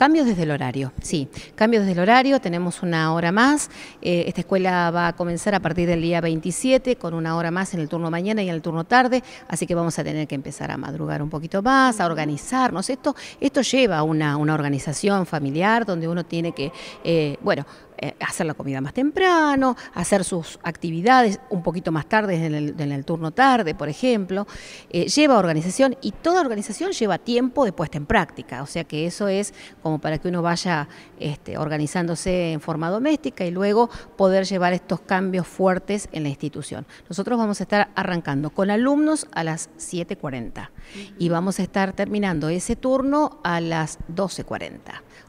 Cambios desde el horario, sí. Cambios desde el horario, tenemos una hora más. Eh, esta escuela va a comenzar a partir del día 27 con una hora más en el turno mañana y en el turno tarde, así que vamos a tener que empezar a madrugar un poquito más, a organizarnos. Esto, esto lleva a una, una organización familiar donde uno tiene que, eh, bueno, eh, hacer la comida más temprano, hacer sus actividades un poquito más tarde, en el, turno tarde, por ejemplo. Eh, lleva organización y toda organización lleva tiempo de puesta en práctica, o sea que eso es como para que uno vaya este, organizándose en forma doméstica y luego poder llevar estos cambios fuertes en la institución. Nosotros vamos a estar arrancando con alumnos a las 7.40 y vamos a estar terminando ese turno a las 12.40, o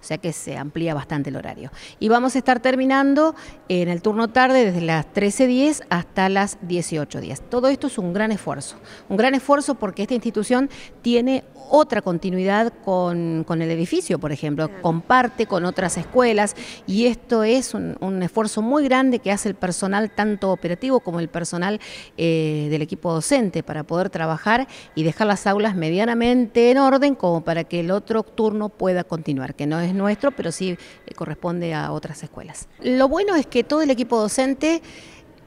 sea que se amplía bastante el horario. Y vamos a estar terminando en el turno tarde desde las 13.10 hasta las 18.10. Todo esto es un gran esfuerzo, un gran esfuerzo porque esta institución tiene otra continuidad con, el edificio, por ejemplo, comparte con otras escuelas y esto es un, esfuerzo muy grande que hace el personal tanto operativo como el personal eh, del equipo docente para poder trabajar y dejar las aulas medianamente en orden como para que el otro turno pueda continuar, que no es nuestro, pero sí eh, corresponde a otras escuelas. Lo bueno es que todo el equipo docente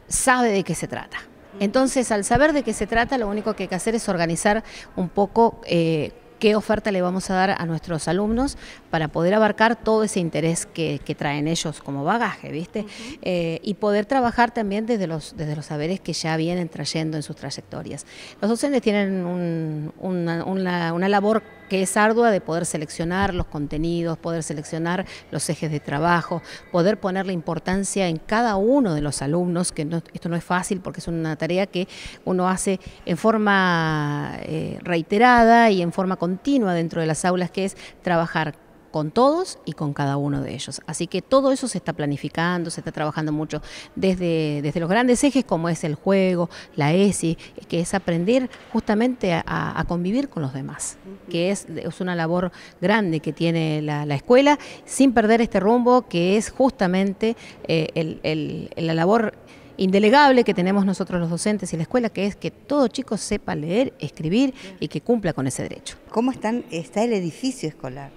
sabe de qué se trata. Entonces, al saber de qué se trata, lo único que hay que hacer es organizar un poco eh, qué oferta le vamos a dar a nuestros alumnos para poder abarcar todo ese interés que, traen ellos como bagaje, ¿viste? Eh, y poder trabajar también desde los, desde los saberes que ya vienen trayendo en sus trayectorias. Los docentes tienen una labor que es ardua de poder seleccionar los contenidos, poder seleccionar los ejes de trabajo, poder poner la importancia en cada uno de los alumnos, que esto no es fácil porque es una tarea que uno hace en forma eh, reiterada y en forma continua dentro de las aulas, que es trabajar con todos y con cada uno de ellos. Así que todo eso se está planificando, se está trabajando mucho desde, desde los grandes ejes como es el juego, la ESI, que es aprender justamente a, convivir con los demás, que es, es una labor grande que tiene la, escuela, sin perder este rumbo que es justamente eh, la labor indelegable que tenemos nosotros los docentes y la escuela, que es que todo chico sepa leer, escribir y que cumpla con ese derecho. ¿Cómo están, está el edificio escolar?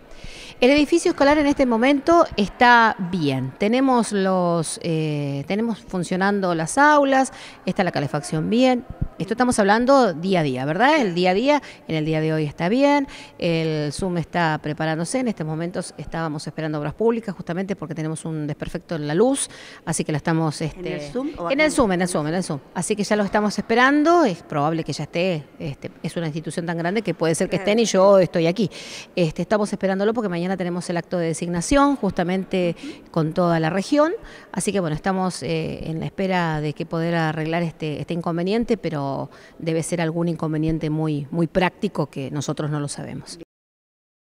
El edificio escolar en este momento está bien. Tenemos los, eh, tenemos funcionando las aulas, está la calefacción bien, esto estamos hablando día a día, ¿verdad? El día a día, en el día de hoy está bien, el Zoom está preparándose, en estos momentos estábamos esperando obras públicas justamente porque tenemos un desperfecto en la luz, así que la estamos... Este, ¿En el este, Zoom? en el Zoom, en el Zoom, Así que ya lo estamos esperando, es probable que ya esté, este, es una institución tan grande que puede ser que estén y yo estoy aquí. Este, estamos esperándolo porque mañana tenemos el acto de designación justamente con toda la región, así que bueno, estamos eh, en la espera de que poder arreglar este, este inconveniente, pero debe ser algún inconveniente muy, muy práctico que nosotros no lo sabemos.